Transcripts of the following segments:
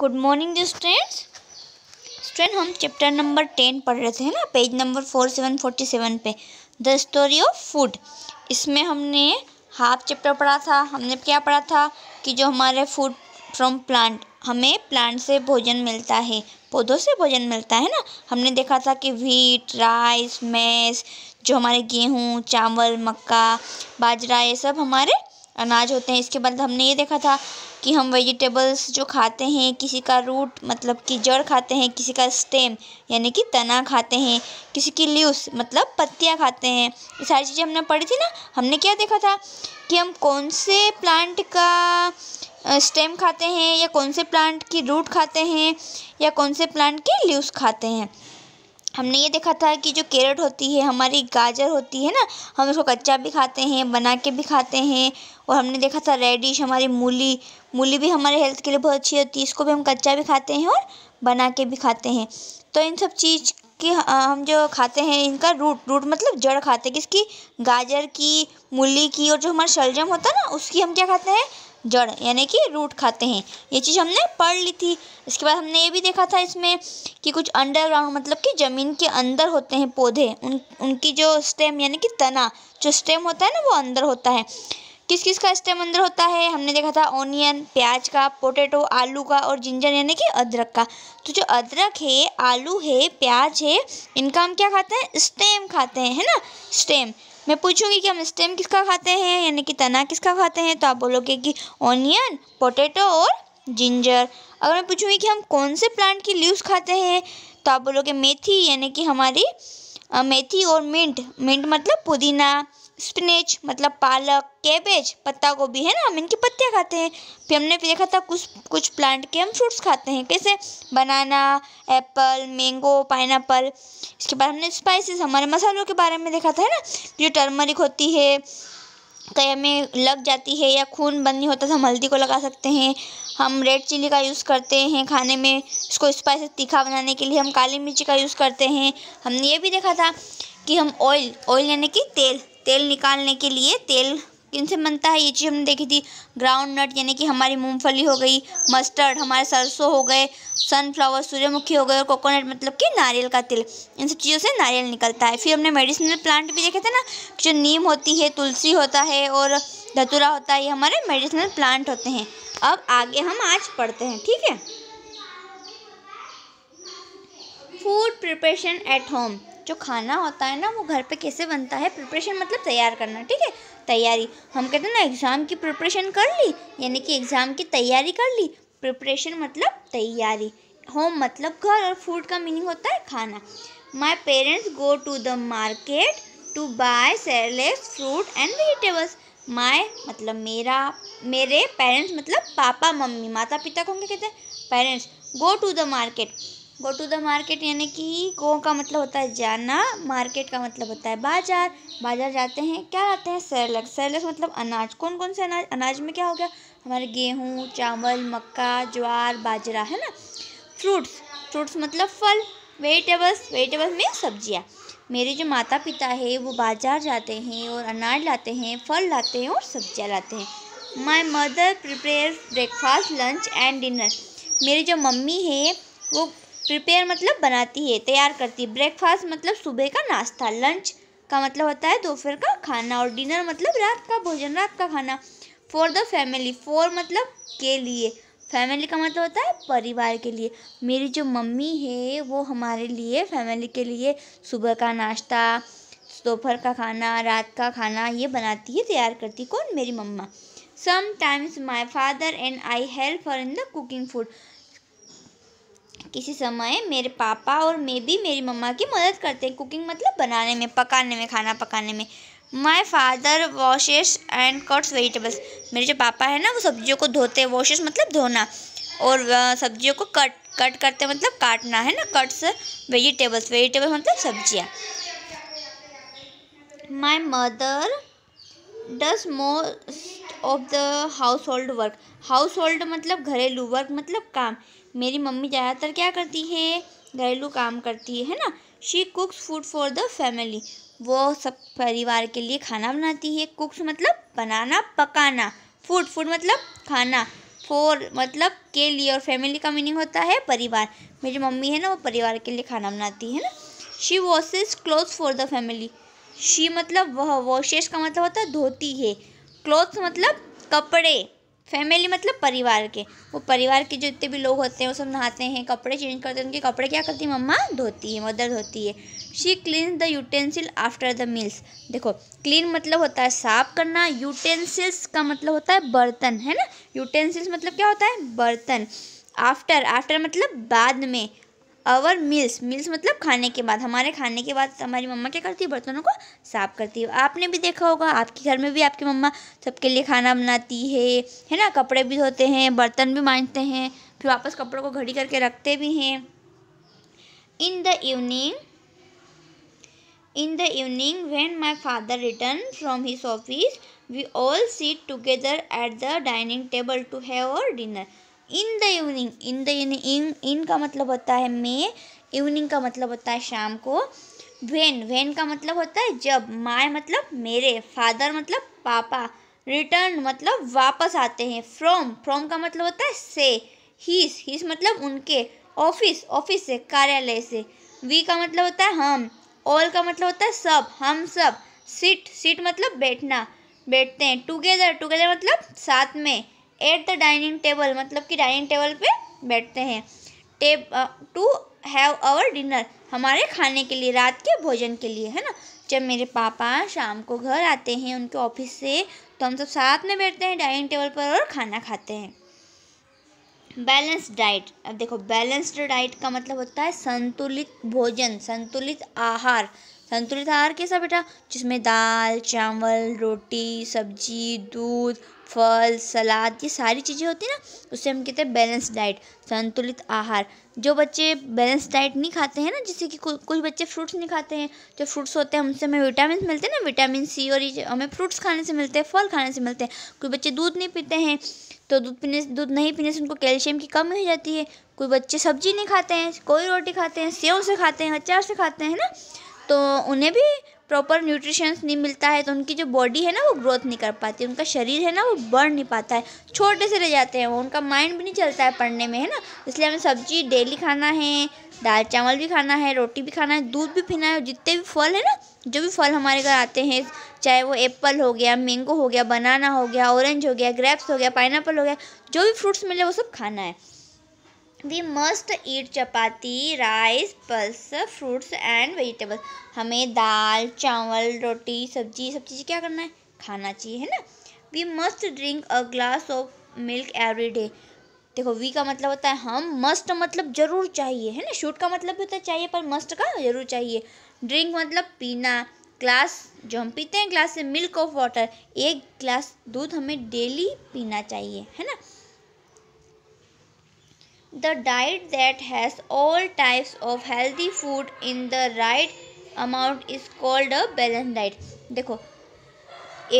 good morning students student हम chapter number ten पढ़ रहे थे ना page number four seven forty seven पे द स्टोरी ऑफ फूड इसमें हमने हाफ चैप्टर पढ़ा था हमने क्या पढ़ा था कि जो हमारे फूड फ्रॉम प्लांट हमें प्लांट से भोजन मिलता है पौधों से भोजन मिलता है ना हमने देखा था कि व्हीट राइस मैस जो हमारे गेहूँ चावल मक्का बाजरा ये सब हमारे अनाज होते हैं इसके बाद हमने ये देखा था कि हम वेजिटेबल्स जो खाते हैं किसी का रूट मतलब कि जड़ खाते हैं किसी का स्टेम यानी कि तना खाते हैं किसी की ल्यूस मतलब पत्तियाँ खाते हैं ये सारी चीज़ें हमने पढ़ी थी ना हमने क्या देखा था कि हम कौन से प्लांट का स्टेम खाते हैं या कौन से प्लांट की रूट खाते हैं या कौन से प्लांट की ल्यूस खाते हैं हमने ये देखा था कि जो कैरेट होती है हमारी गाजर होती है ना हम उसको कच्चा भी खाते हैं बना के भी खाते हैं और हमने देखा था रेडिश हमारी मूली मूली भी हमारे हेल्थ के लिए बहुत अच्छी होती है इसको भी हम कच्चा भी खाते हैं और बना के भी खाते हैं तो इन सब चीज़ कि हम जो खाते हैं इनका रूट रूट मतलब जड़ खाते हैं किसकी गाजर की मूली की और जो हमारा शलजम होता है ना उसकी हम क्या खाते हैं जड़ यानी कि रूट खाते हैं ये चीज़ हमने पढ़ ली थी इसके बाद हमने ये भी देखा था इसमें कि कुछ अंडरग्राउंड मतलब कि ज़मीन के अंदर होते हैं पौधे उन उनकी जो स्टेम यानी कि तना जो स्टेम होता है ना वो अंदर होता है किस किस का स्टेम अंदर होता है हमने देखा था ऑनियन प्याज का पोटैटो आलू का और जिंजर यानी कि अदरक का तो जो अदरक है आलू है प्याज है इनका हम क्या खाते हैं स्टेम खाते हैं है ना स्टेम मैं पूछूंगी कि हम स्टेम किसका खाते हैं यानी कि तना किसका खाते हैं तो आप बोलोगे कि ऑनियन पोटैटो और जिंजर अगर मैं पूछूंगी कि हम कौन से प्लांट की लीव्स खाते हैं तो आप बोलोगे मेथी यानी कि हमारी मेथी और मिंट मिंट मतलब पुदीना स्पिनेच मतलब पालक कैबेज पत्ता गोभी है ना हम इनकी पत्तियाँ खाते हैं फिर हमने भी देखा था कुछ कुछ प्लांट के हम फ्रूट्स खाते हैं कैसे बनाना एप्पल मैंगो पाइनएप्पल इसके बाद हमने स्पाइसेस हमारे मसालों के बारे में देखा था है ना जो टर्मरिक होती है कहीं हमें लग जाती है या खून बंद होता तो हम हल्दी को लगा सकते हैं हम रेड चिली का यूज़ करते हैं खाने में इसको स्पाइस तीखा बनाने के लिए हम काली मिर्ची का यूज़ करते हैं हमने ये भी देखा था कि हम ऑयल ऑयल यानी कि तेल तेल निकालने के लिए तेल किन से बनता है ये चीज़ हमने देखी थी ग्राउंड नट यानी कि हमारी मूंगफली हो गई मस्टर्ड हमारे सरसों हो गए सनफ्लावर सूर्यमुखी हो गए और कोकोनट मतलब कि नारियल का तिल इन सब चीज़ों से नारियल निकलता है फिर हमने मेडिसिनल प्लांट भी देखे थे ना जो नीम होती है तुलसी होता है और धतूरा होता है ये हमारे मेडिसिनल प्लांट होते हैं अब आगे हम आज पढ़ते हैं ठीक है फूड प्रिपरेशन एट होम जो खाना होता है ना वो घर पे कैसे बनता है प्रिपरेशन मतलब तैयार करना ठीक है तैयारी हम कहते हैं ना एग्ज़ाम की प्रिपरेशन कर ली यानी कि एग्ज़ाम की तैयारी कर ली प्रिपरेशन मतलब तैयारी होम मतलब घर और फूड का मीनिंग होता है खाना my parents go to the market to buy select fruit and vegetables my मतलब मेरा मेरे पेरेंट्स मतलब पापा मम्मी माता पिता को हम क्या कहते हैं parents go to the market go to the market यानी कि गो का मतलब होता है जाना मार्केट का मतलब होता है बाजार बाजार जाते हैं क्या लाते हैं सैलक सैलक मतलब अनाज कौन कौन से अनाज अनाज में क्या हो गया हमारे गेहूँ चावल मक्का ज्वार बाजरा है ना फ्रूट्स फ्रूट्स मतलब फल वेजिटेबल्स वेजिटेबल्स में सब्जियाँ मेरे जो माता पिता है वो बाजार जाते हैं और अनाज लाते हैं फल लाते हैं और सब्जियाँ लाते हैं my mother prepare breakfast lunch and dinner मेरी जो मम्मी है वो प्रिपेयर मतलब बनाती है तैयार करती है ब्रेकफास्ट मतलब सुबह का नाश्ता लंच का मतलब होता है दोपहर का खाना और डिनर मतलब रात का भोजन रात का खाना फॉर द फैमिली फॉर मतलब के लिए फैमिली का मतलब होता है परिवार के लिए मेरी जो मम्मी है वो हमारे लिए फैमिली के लिए सुबह का नाश्ता दोपहर का खाना रात का खाना ये बनाती है तैयार करती कौन मेरी mama sometimes my father and I help for in the cooking food किसी समय मेरे पापा और मैं भी मेरी मम्मा की मदद करते हैं कुकिंग मतलब बनाने में पकाने में खाना पकाने में my father washes and cuts vegetables मेरे जो पापा है ना वो सब्जियों को धोते हैं वॉशेस मतलब धोना और सब्जियों को कट कट करते मतलब काटना है ना कट्स वेजिटेबल्स वेजिटेबल्स मतलब सब्जियाँ my mother does most of the household work household मतलब घरेलू वर्क मतलब काम मेरी मम्मी ज़्यादातर क्या करती है घरेलू काम करती है है ना she cooks food for the family वो सब परिवार के लिए खाना बनाती है कुक्स मतलब बनाना पकाना फूड फूड मतलब खाना फॉर मतलब के लिए और फैमिली का मीनिंग होता है परिवार मेरी मम्मी है ना वो परिवार के लिए खाना बनाती है ना she washes clothes for the family she मतलब वह वॉशेज का मतलब होता है धोती है क्लोथ्स मतलब कपड़े फैमिली मतलब परिवार के वो परिवार के जितने भी लोग होते हैं वो सब नहाते हैं कपड़े चेंज करते हैं उनके कपड़े क्या करती है मम्मा धोती है मदर धोती है she clean the utensil after the meals देखो क्लीन मतलब होता है साफ करना यूटेंसिल्स का मतलब होता है बर्तन है ना यूटेंसिल्स मतलब क्या होता है बर्तन आफ्टर आफ्टर मतलब बाद में आवर मिल्स मिल्स मतलब खाने के बाद हमारे खाने के बाद हमारी मम्मा क्या करती है बर्तनों को साफ़ करती है आपने भी देखा होगा आपके घर में भी आपकी मम्मा सबके लिए खाना बनाती है है ना कपड़े भी धोते हैं बर्तन भी मांजते हैं फिर वापस कपड़ों को घड़ी करके रखते भी हैं in the evening in the evening when my father return from his office we all sit together at the dining table to have our dinner in the evening in the in in का मतलब होता है मे evening का मतलब होता है शाम को वेन वेन का मतलब होता है जब माय मतलब मेरे फादर मतलब पापा रिटर्न मतलब वापस आते हैं फ्रॉम फ्रॉम का मतलब होता है से हीस हीस मतलब उनके ऑफिस ऑफिस से कार्यालय से वी का मतलब होता है हम ऑल का मतलब होता है सब हम सब सीट सीट मतलब बैठना बैठते हैं टुगेदर टुगेदर मतलब साथ में एट द डाइनिंग टेबल मतलब कि डाइनिंग टेबल पे बैठते हैं table to have our dinner हमारे खाने के लिए रात के भोजन के लिए है ना जब मेरे पापा शाम को घर आते हैं उनके ऑफिस से तो हम सब साथ में बैठते हैं डाइनिंग टेबल पर और खाना खाते हैं बैलेंस्ड डाइट अब देखो बैलेंस्ड डाइट का मतलब होता है संतुलित भोजन संतुलित आहार संतुलित आहार कैसा बेटा जिसमें दाल चावल रोटी सब्जी दूध फल सलाद ये सारी चीज़ें होती हैं ना उसे हम कहते हैं बैलेंस डाइट संतुलित आहार जो बच्चे बैलेंस डाइट नहीं खाते हैं ना जैसे कि कुछ बच्चे फ्रूट्स नहीं खाते हैं जो फ्रूट्स होते हैं उनसे हमें विटामिन मिलते हैं ना विटामिन सी और ये हमें फ्रूट्स खाने से मिलते हैं फल खाने से मिलते हैं कोई बच्चे दूध नहीं पीते हैं तो दूध पीने दूध नहीं पीने से उनको कैल्शियम की कमी हो जाती है कोई बच्चे सब्जी नहीं खाते हैं कोई रोटी खाते हैं सेव से खाते हैं अचार से खाते हैं ना तो उन्हें भी प्रॉपर न्यूट्रिशंस नहीं मिलता है तो उनकी जो बॉडी है ना वो ग्रोथ नहीं कर पाती उनका शरीर है ना वो बढ़ नहीं पाता है छोटे से रह जाते हैं वो उनका माइंड भी नहीं चलता है पढ़ने में है ना इसलिए हमें सब्जी डेली खाना है दाल चावल भी खाना है रोटी भी खाना है दूध भी पीना है जितने भी फल है ना जो भी फल हमारे घर आते हैं चाहे वो एप्पल हो गया मैंगो हो गया बनाना हो गया ऑरेंज हो गया ग्रेप्स हो गया पाइनएप्पल हो गया जो भी फ्रूट्स मिले वो सब खाना है we must eat chapati rice pulse fruits and vegetables हमें दाल चावल रोटी सब्जी सब चीज़ें क्या करना है खाना चाहिए है ना we must drink a glass of milk every day देखो वी का मतलब होता है हम मस्ट मतलब ज़रूर चाहिए है ना शूट का मतलब भी होता है चाहिए पर मस्ट का ज़रूर चाहिए ड्रिंक मतलब पीना ग्लास जो हम पीते हैं ग्लास से मिल्क ऑफ वाटर एक ग्लास दूध हमें डेली पीना चाहिए है ना the diet that has all types of healthy food in the right amount is called a balanced diet देखो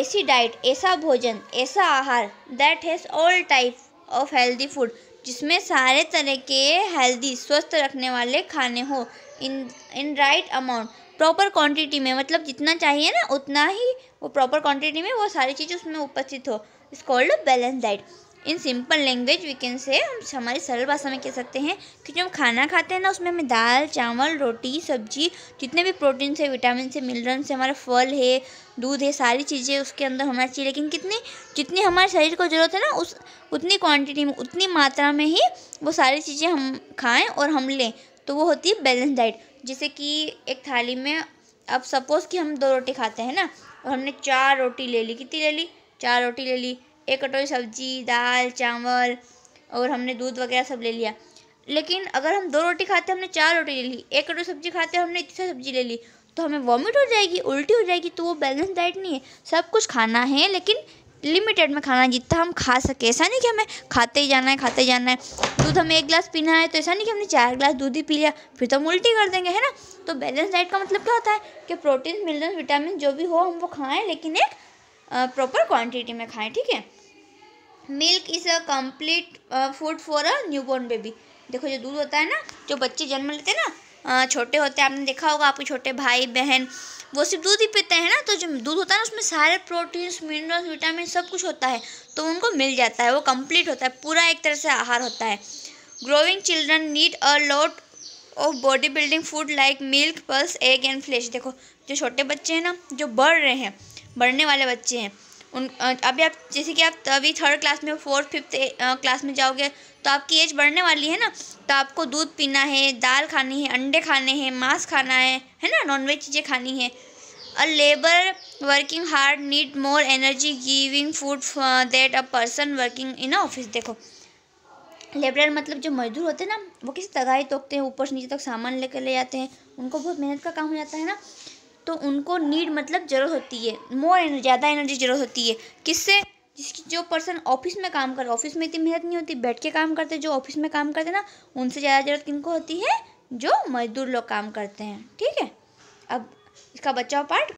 ऐसी डाइट ऐसा भोजन ऐसा आहार that has all type of healthy food जिसमें सारे तरह के हेल्दी स्वस्थ रखने वाले खाने हो in in right amount proper quantity में मतलब जितना चाहिए ना उतना ही वो प्रॉपर क्वांटिटी में वो सारी चीज़ उसमें उपस्थित हो is called balance diet in simple language we can say हम हमारी सरल भाषा में कह सकते हैं कि जो हम खाना खाते हैं ना उसमें हमें दाल चावल रोटी सब्जी जितने भी प्रोटीन से विटामिन से मिनरल से हमारा फल है दूध है सारी चीज़ें उसके अंदर होना चाहिए लेकिन कितनी जितनी हमारे शरीर को ज़रूरत है ना उस उतनी क्वान्टिटी में उतनी मात्रा में ही वो सारी चीज़ें हम खाएँ और हम लें तो वो होती है बैलेंस डाइट जैसे कि एक थाली में अब सपोज़ कि हम दो रोटी खाते हैं ना और हमने चार रोटी ले ली कितनी ले ली चार रोटी ले ली एक कटोरी सब्जी दाल चावल और हमने दूध वगैरह सब ले लिया लेकिन अगर हम दो रोटी खाते हमने चार रोटी ले ली एक कटोरी सब्जी खाते हमने इतनी सब्जी ले ली तो हमें वॉमिट हो जाएगी उल्टी हो जाएगी तो वो बैलेंस डाइट नहीं है सब कुछ खाना है लेकिन लिमिटेड में खाना जितना हम खा सके ऐसा नहीं कि हमें खाते ही जाना है खाते ही जाना है दूध हमें एक गिलास पीना है तो ऐसा नहीं कि हमने चार गिलास दूध ही पी लिया फिर तो हम उल्टी कर देंगे है ना तो बैलेंस डाइट का मतलब क्या होता है कि प्रोटीन मिनरल्स विटामिन जो भी हो हम वो खाएँ लेकिन एक प्रॉपर क्वान्टिटी में खाएँ ठीक है milk is a complete food for a newborn baby देखो जो दूध होता है ना जो बच्चे जन्म लेते हैं ना छोटे होते हैं आपने देखा होगा आपके छोटे भाई बहन वो सिर्फ दूध ही पीते हैं ना तो जो दूध होता है ना उसमें सारे प्रोटीन्स मिनरल्स विटामिन सब कुछ होता है तो उनको मिल जाता है वो कम्प्लीट होता है पूरा एक तरह से आहार होता है growing children need a lot of body building food like milk pulse egg and flesh देखो जो छोटे बच्चे हैं ना जो बढ़ रहे हैं बढ़ने वाले बच्चे हैं उन अभी आप जैसे कि आप अभी थर्ड क्लास में फोर्थ फिफ्थ क्लास में जाओगे तो आपकी एज बढ़ने वाली है ना तो आपको दूध पीना है दाल खानी है अंडे खाने हैं मांस खाना है है ना नॉनवेज चीज़ें खानी है a labour working hard need more energy giving food that a person working in office देखो लेबर मतलब जो मजदूर होते हैं ना वो किसी तगाई तोकते हैं ऊपर से नीचे तक सामान लेकर ले जाते हैं उनको बहुत मेहनत का काम हो जाता है ना तो उनको नीड मतलब ज़रूरत होती है मोर एनर्जी ज़्यादा एनर्जी ज़रूरत होती है किससे जिसकी जो पर्सन ऑफिस में काम कर ऑफिस में इतनी मेहनत नहीं होती बैठ के काम करते जो ऑफिस में काम करते ना उनसे ज़्यादा ज़रूरत किनको होती है जो मजदूर लोग काम करते हैं ठीक है अब इसका बचाव पार्ट